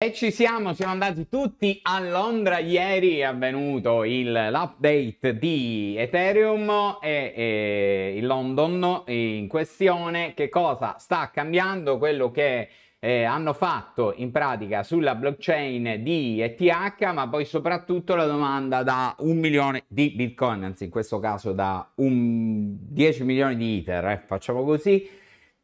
E ci siamo, siamo andati tutti a Londra ieri, è avvenuto il, l'update di Ethereum e, e il London in questione. Che cosa sta cambiando? Quello che eh, hanno fatto in pratica sulla blockchain di ETH, ma poi soprattutto la domanda da un milione di Bitcoin, anzi in questo caso da un 10 milioni di Ether, eh, facciamo così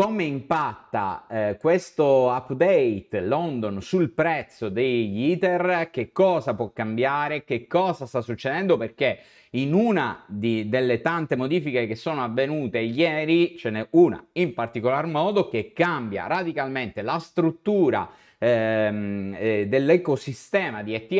come impatta eh, questo update London sul prezzo degli ITER, che cosa può cambiare, che cosa sta succedendo, perché in una di, delle tante modifiche che sono avvenute ieri ce n'è una in particolar modo che cambia radicalmente la struttura ehm, eh, dell'ecosistema di ETH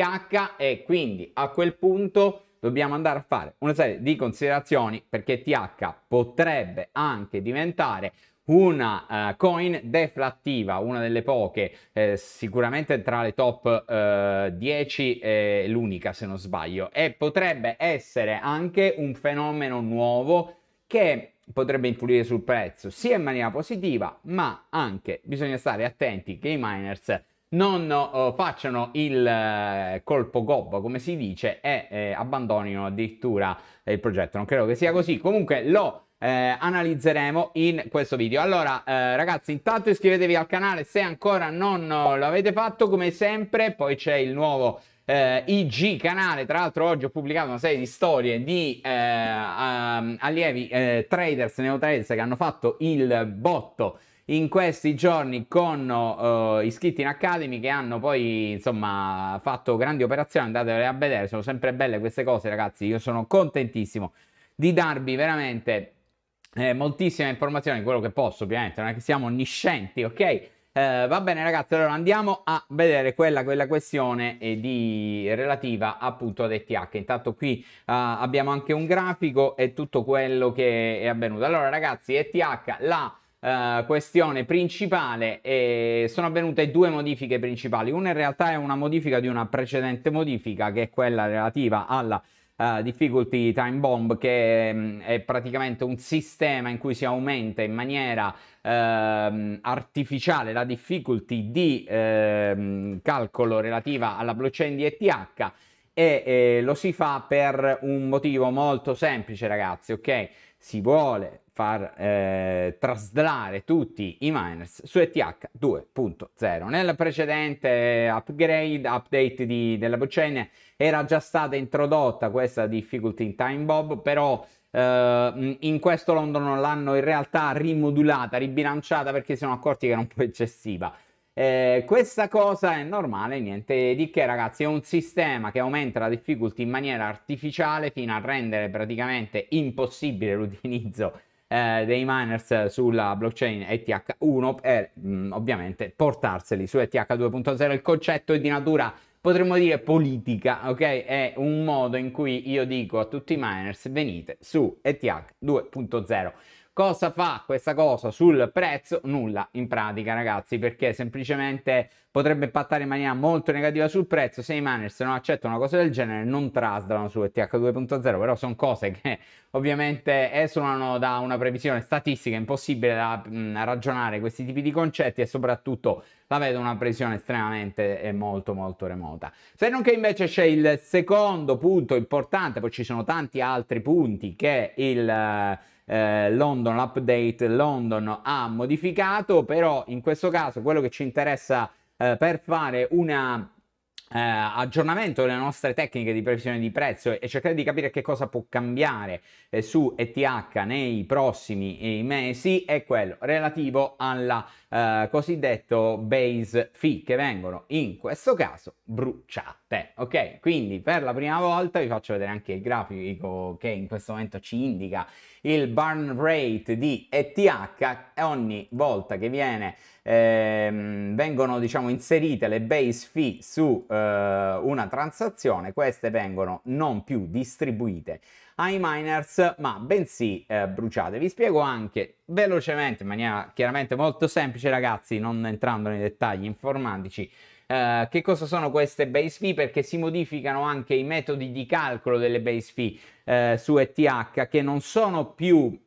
e quindi a quel punto dobbiamo andare a fare una serie di considerazioni perché ETH potrebbe anche diventare una uh, coin deflattiva, una delle poche, eh, sicuramente tra le top 10 eh, l'unica se non sbaglio, e potrebbe essere anche un fenomeno nuovo che potrebbe influire sul prezzo sia in maniera positiva, ma anche bisogna stare attenti che i miners non uh, facciano il uh, colpo gobbo come si dice e eh, abbandonino addirittura il progetto non credo che sia così comunque lo eh, analizzeremo in questo video. Allora, eh, ragazzi, intanto iscrivetevi al canale se ancora non eh, lo avete fatto, come sempre. Poi c'è il nuovo eh, IG canale, tra l'altro oggi ho pubblicato una serie di storie di um, allievi eh, traders, neotraders che hanno fatto il botto in questi giorni con uh, iscritti in Academy che hanno poi insomma fatto grandi operazioni andatevele a vedere sono sempre belle queste cose ragazzi io sono contentissimo di darvi veramente eh, moltissime informazioni, quello che posso ovviamente, non è che siamo onniscienti, ok? Eh, va bene ragazzi, allora andiamo a vedere quella, quella questione eh, di, relativa appunto ad ETH. Intanto qui eh, abbiamo anche un grafico e tutto quello che è avvenuto. Allora ragazzi, ETH, la eh, questione principale, è, eh, sono avvenute due modifiche principali. Una in realtà è una modifica di una precedente modifica che è quella relativa alla uh, difficulty time bomb che um, è praticamente un sistema in cui si aumenta in maniera Ehm, artificiale la difficulty di ehm, calcolo relativa alla blockchain di ETH e eh, lo si fa per un motivo molto semplice ragazzi ok si vuole far eh, traslare tutti i miners su ETH 2.0 nel precedente upgrade update di, della blockchain era già stata introdotta questa difficulty in time bob, però Uh, in questo London l'hanno in realtà rimodulata, ribilanciata perché si sono accorti che era un po' eccessiva. Eh, questa cosa è normale, niente di che ragazzi, è un sistema che aumenta la difficulty in maniera artificiale fino a rendere praticamente impossibile l'utilizzo eh, dei miners sulla blockchain ETH1 e eh, mh, ovviamente portarseli su ETH 2.0. Il concetto è di natura potremmo dire politica, ok? È un modo in cui io dico a tutti i miners venite su ETH 2.0. Cosa fa questa cosa sul prezzo? Nulla in pratica ragazzi perché semplicemente potrebbe impattare in maniera molto negativa sul prezzo se i miner se non accettano una cosa del genere non traslano su ETH 2.0 però sono cose che ovviamente esulano da una previsione statistica impossibile da mh, mm, ragionare questi tipi di concetti e soprattutto la vedo una previsione estremamente e molto molto remota se non che invece c'è il secondo punto importante poi ci sono tanti altri punti che il eh, London Update London ha modificato, però in questo caso quello che ci interessa eh, per fare un eh, aggiornamento delle nostre tecniche di previsione di prezzo e cercare di capire che cosa può cambiare eh, su ETH nei prossimi eh, mesi è quello relativo alla eh, cosiddetto base fee che vengono in questo caso bruciate. Ok, quindi per la prima volta vi faccio vedere anche il grafico che in questo momento ci indica il burn rate di ETH ogni volta che viene ehm, vengono diciamo inserite le base fee su eh, una transazione queste vengono non più distribuite ai miners, ma bensì eh, bruciate. Vi spiego anche velocemente, in maniera chiaramente molto semplice ragazzi, non entrando nei dettagli informatici, Uh, che cosa sono queste base fee? Perché si modificano anche i metodi di calcolo delle base fee uh, su ETH che non sono più uh,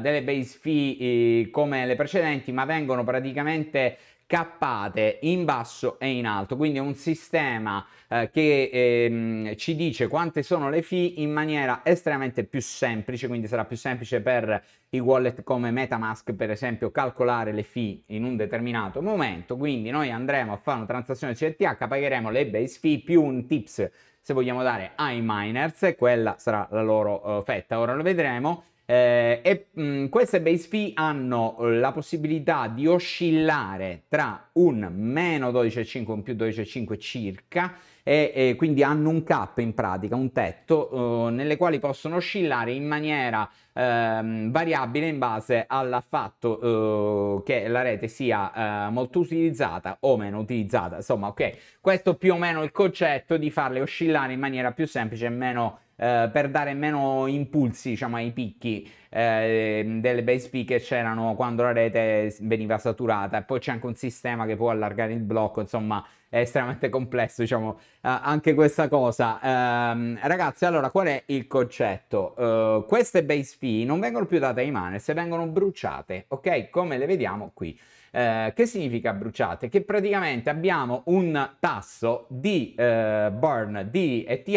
delle base fee come le precedenti, ma vengono praticamente cappate in basso e in alto, quindi è un sistema eh, che ehm, ci dice quante sono le fee in maniera estremamente più semplice, quindi sarà più semplice per i wallet come Metamask per esempio calcolare le fee in un determinato momento, quindi noi andremo a fare una transazione CTH, pagheremo le base fee più un tips se vogliamo dare ai miners, quella sarà la loro uh, fetta, ora lo vedremo eh, e mh, mm, queste base fee hanno la possibilità di oscillare tra un meno 12,5 e un più 12,5 circa e, e, quindi hanno un cap in pratica, un tetto eh, nelle quali possono oscillare in maniera ehm, variabile in base al fatto eh, che la rete sia eh, molto utilizzata o meno utilizzata. Insomma, ok, questo più o meno il concetto di farle oscillare in maniera più semplice e meno eh, per dare meno impulsi diciamo, ai picchi eh, delle base fee che c'erano quando la rete veniva saturata. E poi c'è anche un sistema che può allargare il blocco, insomma è estremamente complesso diciamo, anche questa cosa. Ehm, ragazzi, allora qual è il concetto? Eh, queste base fee non vengono più date ai se vengono bruciate, ok? Come le vediamo qui. Eh, che significa bruciate? Che praticamente abbiamo un tasso di eh, burn di ETH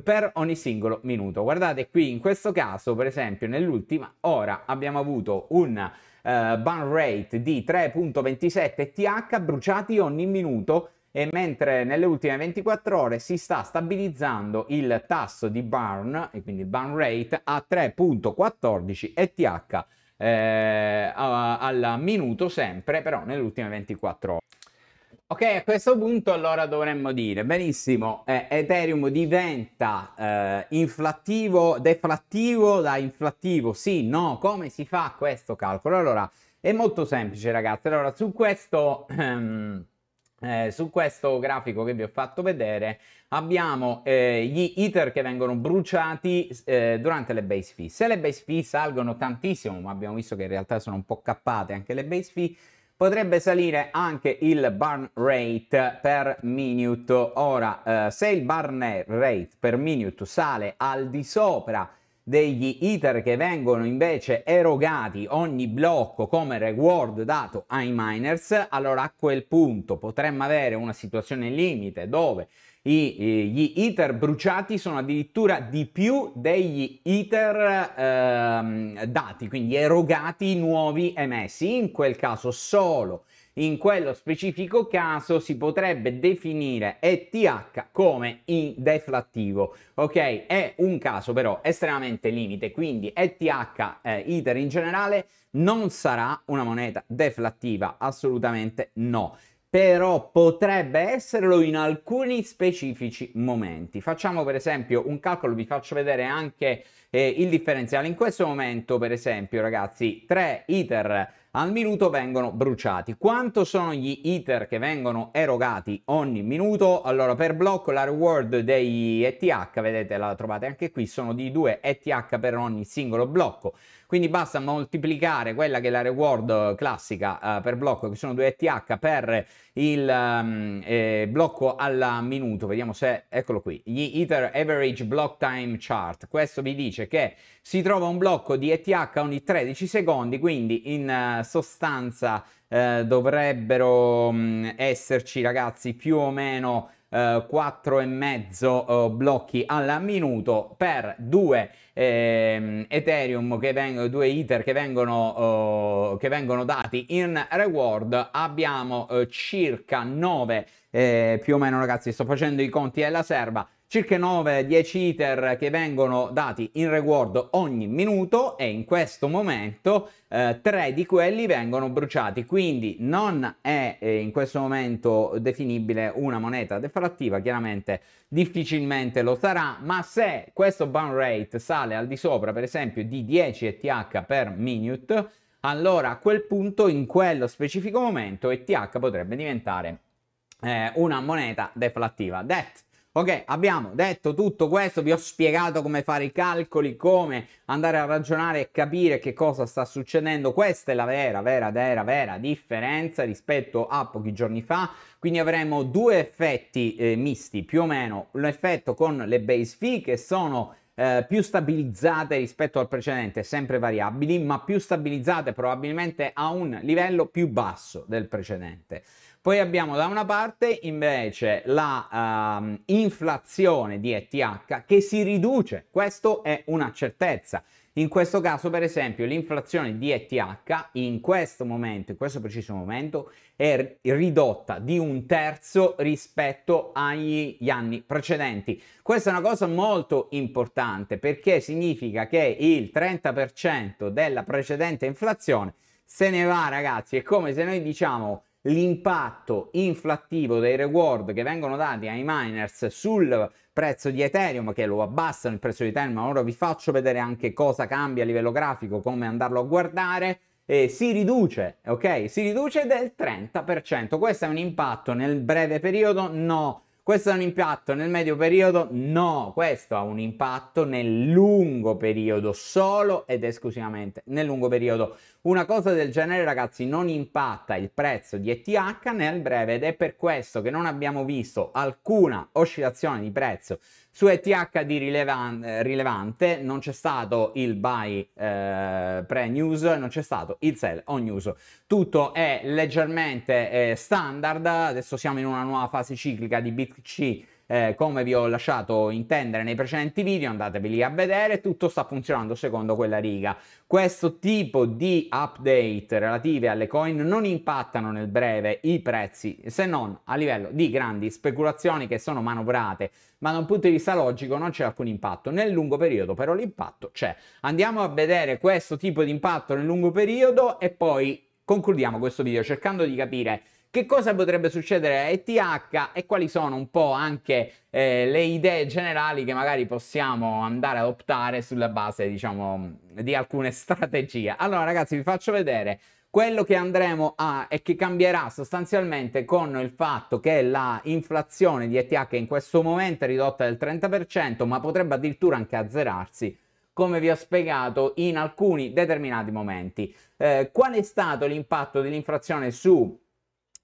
per ogni singolo minuto. Guardate qui, in questo caso, per esempio, nell'ultima ora abbiamo avuto un uh, ban rate di 3.27 TH bruciati ogni minuto e mentre nelle ultime 24 ore si sta stabilizzando il tasso di burn, e quindi il burn rate, a 3.14 ETH eh, al minuto sempre, però nelle ultime 24 ore. Ok, a questo punto allora dovremmo dire, benissimo, eh, Ethereum diventa eh, inflattivo, deflattivo da inflattivo, sì, no, come si fa questo calcolo? Allora, è molto semplice ragazzi, allora su questo, ehm, eh, su questo grafico che vi ho fatto vedere abbiamo eh, gli ether che vengono bruciati eh, durante le base fee, se le base fee salgono tantissimo, ma abbiamo visto che in realtà sono un po' cappate anche le base fee, potrebbe salire anche il burn rate per minute. Ora, eh, se il burn rate per minute sale al di sopra degli ITER che vengono invece erogati ogni blocco come reward dato ai miners, allora a quel punto potremmo avere una situazione limite dove i, eh, gli ITER bruciati sono addirittura di più degli ITER ehm, dati, quindi erogati nuovi emessi. In quel caso solo in quello specifico caso si potrebbe definire ETH come deflattivo. Ok, è un caso però estremamente limite, quindi ETH eh, ITER in generale non sarà una moneta deflattiva, assolutamente no però potrebbe esserlo in alcuni specifici momenti. Facciamo per esempio un calcolo, vi faccio vedere anche eh, il differenziale. In questo momento, per esempio, ragazzi, 3 ITER al minuto vengono bruciati. Quanto sono gli ITER che vengono erogati ogni minuto? Allora, per blocco la reward dei ETH, vedete, la trovate anche qui, sono di 2 ETH per ogni singolo blocco. Quindi basta moltiplicare quella che è la reward classica eh, per blocco, che sono 2 ETH, per il um, eh, blocco al minuto, vediamo se, eccolo qui, gli Ether Average Block Time Chart, questo vi dice che si trova un blocco di ETH ogni 13 secondi, quindi in uh, sostanza uh, dovrebbero um, esserci ragazzi più o meno eh, quattro e mezzo eh, blocchi al minuto per due eh, Ethereum che vengono, due iter che vengono, eh, che vengono dati in reward, abbiamo eh, circa 9 più o meno ragazzi, sto facendo i conti della serva, circa 9-10 iter che vengono dati in reward ogni minuto e in questo momento eh, 3 di quelli vengono bruciati, quindi non è eh, in questo momento definibile una moneta deflattiva, chiaramente difficilmente lo sarà, ma se questo burn rate sale al di sopra per esempio di 10 ETH per minute, allora a quel punto in quello specifico momento ETH potrebbe diventare eh, una moneta deflattiva. That Ok, abbiamo detto tutto questo, vi ho spiegato come fare i calcoli, come andare a ragionare e capire che cosa sta succedendo. Questa è la vera, vera, vera, vera differenza rispetto a pochi giorni fa. Quindi avremo due effetti eh, misti, più o meno l'effetto con le base fee che sono eh, più stabilizzate rispetto al precedente, sempre variabili, ma più stabilizzate probabilmente a un livello più basso del precedente. Poi abbiamo da una parte invece la uh, inflazione di ETH che si riduce, questo è una certezza. In questo caso, per esempio, l'inflazione di ETH in questo momento, in questo preciso momento, è ridotta di un terzo rispetto agli anni precedenti. Questa è una cosa molto importante perché significa che il 30% della precedente inflazione se ne va, ragazzi. È come se noi diciamo l'impatto inflattivo dei reward che vengono dati ai miners sul prezzo di Ethereum che lo abbassano il prezzo di Ethereum, ma ora vi faccio vedere anche cosa cambia a livello grafico, come andarlo a guardare. Eh, si riduce, ok? Si riduce del 30%. Questo è un impatto nel breve periodo? No. Questo è un impatto nel medio periodo? No, questo ha un impatto nel lungo periodo, solo ed esclusivamente nel lungo periodo. Una cosa del genere, ragazzi, non impatta il prezzo di ETH nel breve ed è per questo che non abbiamo visto alcuna oscillazione di prezzo su ETH di rilevan- rilevante, non c'è stato il buy eh, pre-news, non c'è stato il sell on news. Tutto è leggermente eh, standard, adesso siamo in una nuova fase ciclica di BTC eh, come vi ho lasciato intendere nei precedenti video, andateveli a vedere, tutto sta funzionando secondo quella riga. Questo tipo di update relative alle coin non impattano nel breve i prezzi, se non a livello di grandi speculazioni che sono manovrate, ma da un punto di vista logico non c'è alcun impatto. Nel lungo periodo però l'impatto c'è. Andiamo a vedere questo tipo di impatto nel lungo periodo e poi concludiamo questo video cercando di capire che cosa potrebbe succedere a ETH e quali sono un po' anche eh, le idee generali che magari possiamo andare ad optare sulla base, diciamo, di alcune strategie. Allora, ragazzi, vi faccio vedere quello che andremo a e che cambierà sostanzialmente con il fatto che la inflazione di ETH in questo momento è ridotta del 30%, ma potrebbe addirittura anche azzerarsi come vi ho spiegato in alcuni determinati momenti. Eh, qual è stato l'impatto dell'inflazione su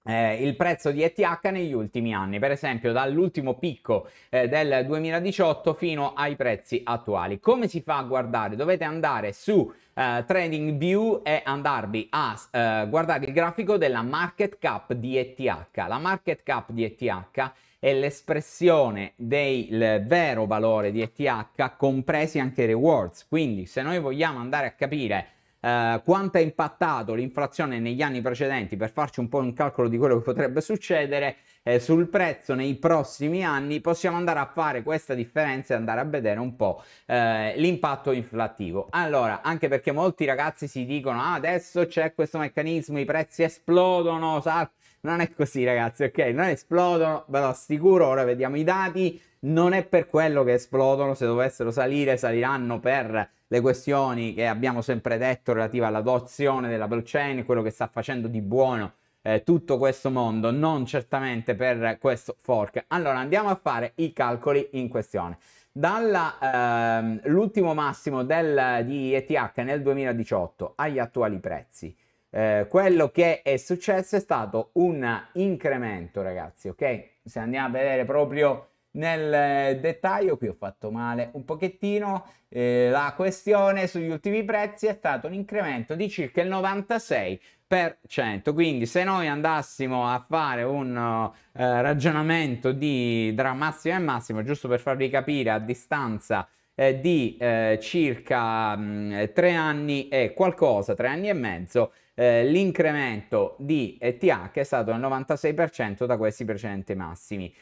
eh, il prezzo di ETH negli ultimi anni, per esempio dall'ultimo picco eh, del 2018 fino ai prezzi attuali. Come si fa a guardare? Dovete andare su eh, TradingView e andarvi a eh, guardare il grafico della market cap di ETH. La market cap di ETH è l'espressione del vero valore di ETH compresi anche i rewards. Quindi se noi vogliamo andare a capire eh, quanto ha impattato l'inflazione negli anni precedenti per farci un po' un calcolo di quello che potrebbe succedere eh, sul prezzo nei prossimi anni, possiamo andare a fare questa differenza e andare a vedere un po' eh, l'impatto inflattivo. Allora, anche perché molti ragazzi si dicono ah, adesso c'è questo meccanismo, i prezzi esplodono, saltano. Non è così, ragazzi, ok? Non esplodono, ve lo assicuro. Ora vediamo i dati non è per quello che esplodono, se dovessero salire saliranno per le questioni che abbiamo sempre detto relative all'adozione della blockchain, quello che sta facendo di buono eh, tutto questo mondo, non certamente per questo fork. Allora andiamo a fare i calcoli in questione. Dall'ultimo ehm, massimo del, di ETH nel 2018 agli attuali prezzi, eh, quello che è successo è stato un incremento, ragazzi, ok? Se andiamo a vedere proprio nel dettaglio qui ho fatto male un pochettino, eh, la questione sugli ultimi prezzi è stato un incremento di circa il 96%, quindi se noi andassimo a fare un eh, ragionamento di, tra massimo e massimo, giusto per farvi capire a distanza eh, di eh, circa mh, mm, tre anni e qualcosa, tre anni e mezzo, eh, l'incremento di ETH è stato del 96% da questi precedenti massimi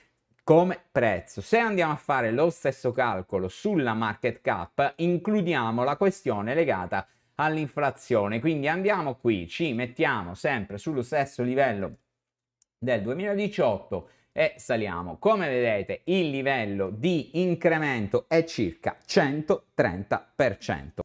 come prezzo. Se andiamo a fare lo stesso calcolo sulla market cap, includiamo la questione legata all'inflazione. Quindi andiamo qui, ci mettiamo sempre sullo stesso livello del 2018 e saliamo. Come vedete, il livello di incremento è circa 130%.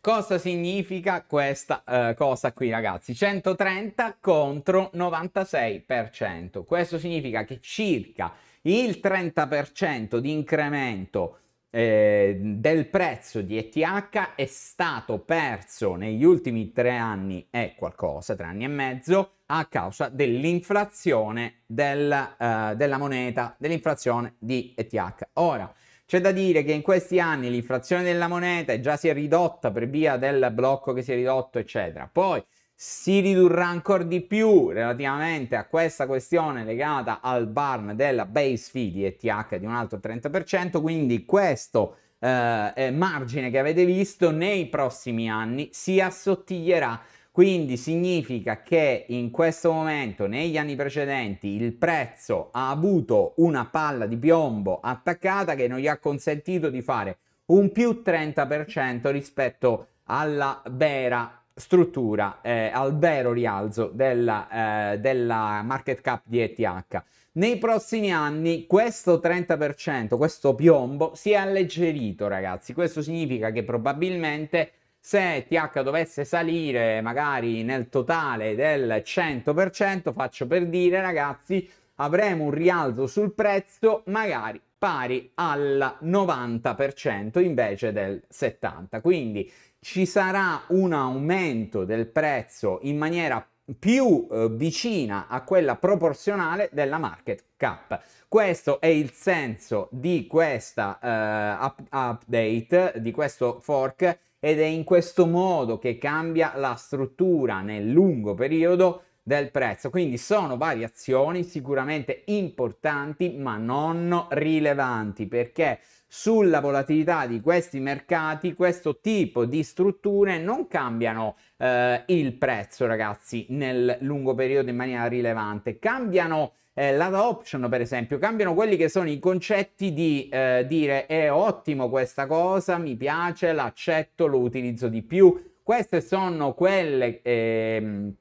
Cosa significa questa eh, cosa qui ragazzi? 130 contro 96%. Questo significa che circa il 30% di incremento eh, del prezzo di ETH è stato perso negli ultimi tre anni e qualcosa, tre anni e mezzo, a causa dell'inflazione del, eh, della moneta, dell'inflazione di ETH. Ora, c'è da dire che in questi anni l'inflazione della moneta già si è ridotta per via del blocco che si è ridotto, eccetera. Poi si ridurrà ancora di più relativamente a questa questione legata al barn della base fee di ETH di un altro 30%, quindi questo eh, margine che avete visto nei prossimi anni si assottiglierà quindi significa che in questo momento, negli anni precedenti, il prezzo ha avuto una palla di piombo attaccata che non gli ha consentito di fare un più 30% rispetto alla vera struttura eh, al vero rialzo della, eh, della market cap di ETH. Nei prossimi anni questo 30%, questo piombo, si è alleggerito, ragazzi. Questo significa che probabilmente se ETH dovesse salire magari nel totale del 100%, faccio per dire, ragazzi, avremo un rialzo sul prezzo magari pari al 90% invece del 70%. Quindi ci sarà un aumento del prezzo in maniera più eh, vicina a quella proporzionale della market cap. Questo è il senso di questa eh, up- update, di questo fork ed è in questo modo che cambia la struttura nel lungo periodo del prezzo. Quindi sono variazioni sicuramente importanti ma non rilevanti perché sulla volatilità di questi mercati questo tipo di strutture non cambiano eh, il prezzo ragazzi nel lungo periodo in maniera rilevante, cambiano eh, l'ada per esempio cambiano quelli che sono i concetti di eh, dire è ottimo questa cosa mi piace l'accetto lo utilizzo di più queste sono quelle eh,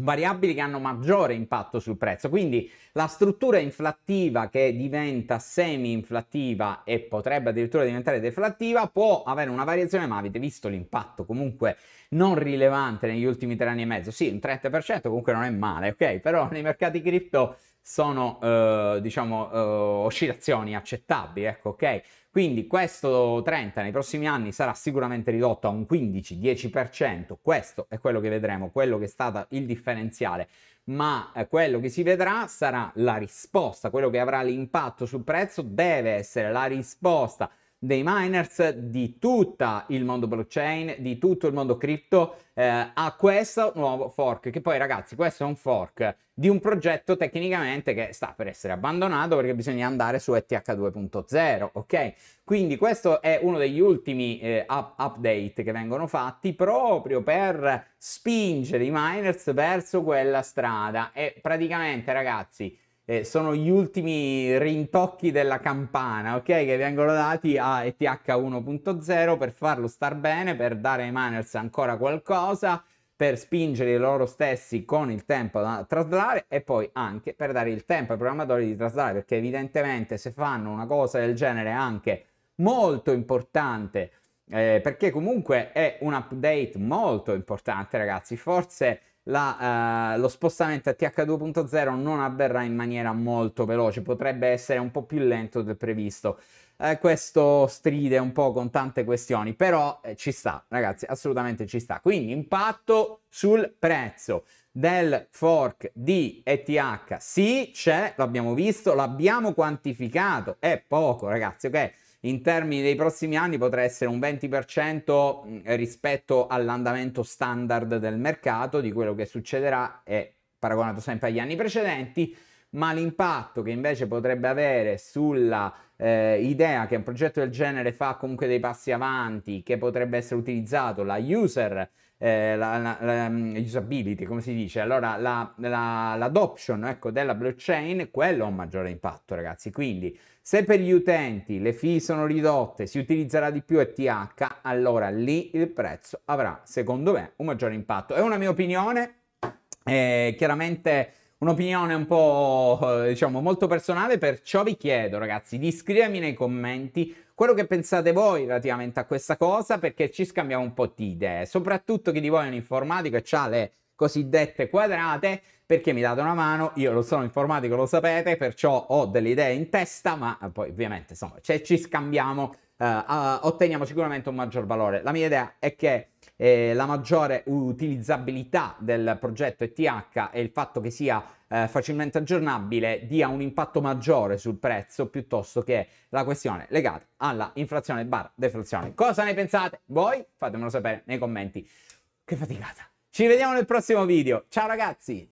variabili che hanno maggiore impatto sul prezzo. Quindi la struttura inflattiva che diventa semi-inflattiva e potrebbe addirittura diventare deflattiva può avere una variazione, ma avete visto l'impatto comunque non rilevante negli ultimi tre anni e mezzo. Sì, un 30% comunque non è male, ok? Però nei mercati cripto sono eh, diciamo eh, oscillazioni accettabili, ecco, ok? Quindi questo 30 nei prossimi anni sarà sicuramente ridotto a un 15-10%, questo è quello che vedremo, quello che è stato il differenziale, ma eh, quello che si vedrà sarà la risposta, quello che avrà l'impatto sul prezzo deve essere la risposta dei miners di tutto il mondo blockchain, di tutto il mondo cripto eh, a questo nuovo fork, che poi ragazzi questo è un fork di un progetto tecnicamente che sta per essere abbandonato perché bisogna andare su ETH 2.0, ok? Quindi questo è uno degli ultimi eh, up- update che vengono fatti proprio per spingere i miners verso quella strada e praticamente ragazzi eh, sono gli ultimi rintocchi della campana, ok? Che vengono dati a ETH 1.0 per farlo star bene, per dare ai miners ancora qualcosa, per spingere loro stessi con il tempo a traslare e poi anche per dare il tempo ai programmatori di traslare, perché evidentemente se fanno una cosa del genere anche molto importante, eh, perché comunque è un update molto importante, ragazzi, forse la, eh, lo spostamento a TH2.0 non avverrà in maniera molto veloce, potrebbe essere un po' più lento del previsto. Eh, questo stride un po' con tante questioni, però eh, ci sta, ragazzi, assolutamente ci sta. Quindi impatto sul prezzo del fork di ETH. Sì, c'è, l'abbiamo visto, l'abbiamo quantificato, è poco, ragazzi, ok? in termini dei prossimi anni potrà essere un 20% mm, rispetto all'andamento standard del mercato, di quello che succederà è paragonato sempre agli anni precedenti, ma l'impatto che invece potrebbe avere sulla eh, idea che un progetto del genere fa comunque dei passi avanti, che potrebbe essere utilizzato, la user eh, la, la, la, mm, usability, come si dice, allora la, l'adoption ecco, della blockchain, quello ha un maggiore impatto, ragazzi. Quindi se per gli utenti le fee sono ridotte, si utilizzerà di più ETH, allora lì il prezzo avrà, secondo me, un maggiore impatto. È una mia opinione, eh, chiaramente un'opinione un po' eh, diciamo molto personale, perciò vi chiedo ragazzi di scrivermi nei commenti quello che pensate voi relativamente a questa cosa perché ci scambiamo un po' di idee, soprattutto chi di voi è un informatico e ha le cosiddette quadrate perché mi date una mano, io lo sono informatico, lo sapete, perciò ho delle idee in testa, ma eh, poi ovviamente insomma cioè, ci scambiamo, eh, uh, otteniamo sicuramente un maggior valore. La mia idea è che eh, la maggiore utilizzabilità del progetto ETH e il fatto che sia eh, facilmente aggiornabile dia un impatto maggiore sul prezzo piuttosto che la questione legata alla inflazione barra deflazione. Cosa ne pensate voi? Fatemelo sapere nei commenti. Che faticata! Ci vediamo nel prossimo video. Ciao ragazzi!